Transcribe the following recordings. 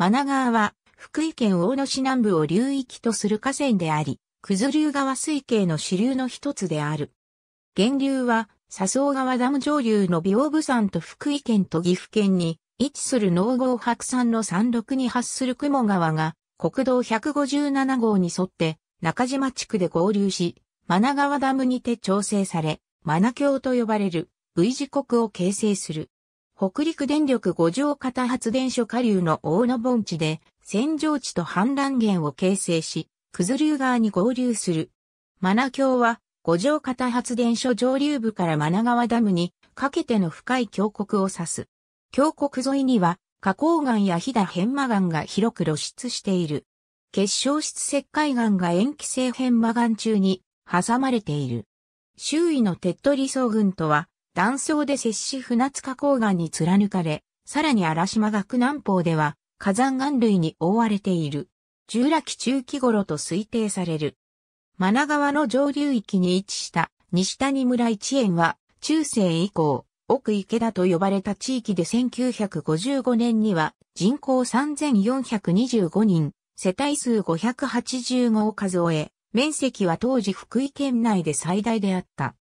真ナ川は、福井県大野市南部を流域とする河川であり、九頭竜川水系の支流の一つである。源流は、笹生川ダム上流の美容部山と福井県と岐阜県に位置する農郷白山の山麓に発する雲川が、国道157号に沿って中島地区で合流し、真ナ川ダムにて調整され、真ナ橋と呼ばれる V 字国を形成する。北陸電力五条型発電所下流の大野盆地で、扇状地と氾濫源を形成し、九頭流川に合流する。マナ峡は、五条型発電所上流部からマナ川ダムに、かけての深い峡谷を指す。峡谷沿いには、花崗岩や飛騨片麻岩が広く露出している。結晶質石灰岩が塩基性片麻岩中に挟まれている。周囲の手っ取り層群とは断層で摂氏船塚高岸に貫かれ、さらに荒島学南方では火山岩類に覆われている。従来期中期頃と推定される。真名川の上流域に位置した西谷村一円は中世以降、奥池田と呼ばれた地域で1955年には人口3425人、世帯数585を数え、面積は当時福井県内で最大であった。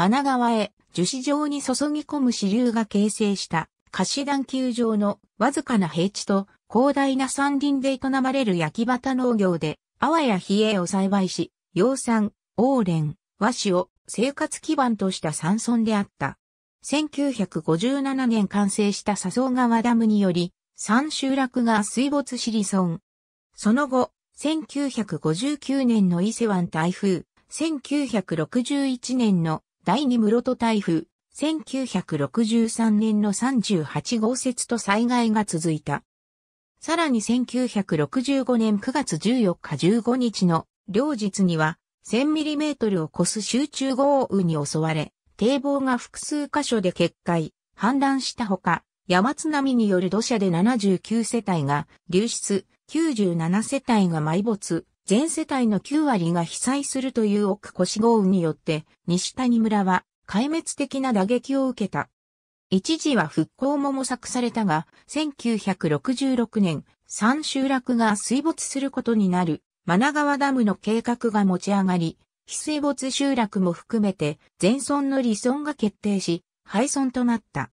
真川へ樹脂状に注ぎ込む支流が形成した菓子段球場のわずかな平地と広大な山林で営まれる焼き畑農業で、アワやヒエを栽培し、養蚕、オーレン、和紙を生活基盤とした山村であった。1957年完成した笹生川ダムにより、三集落が水没し離村。その後、1959年の伊勢湾台風、1961年の第二室戸台風、1963年の38号説と災害が続いた。さらに1965年9月14日15日の両日には1 0 0 0トルを超す集中豪雨に襲われ、堤防が複数箇所で決壊、氾濫したほか、山津波による土砂で79世帯が流出、97世帯が埋没、全世帯の9割が被災するという奥越豪雨によって、西谷村は壊滅的な打撃を受けた。一時は復興も模索されたが、1966年、三集落が水没することになる、真川ダムの計画が持ち上がり、非水没集落も含めて、全村の離村が決定し、廃村となった。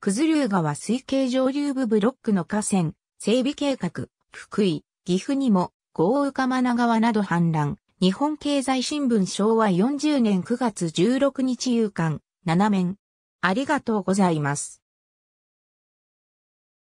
クズル川水系上流部ブロックの河川、整備計画、福井、岐阜にも豪雨釜名川など氾濫、日本経済新聞昭和40年9月16日夕刊、7面。ありがとうございます。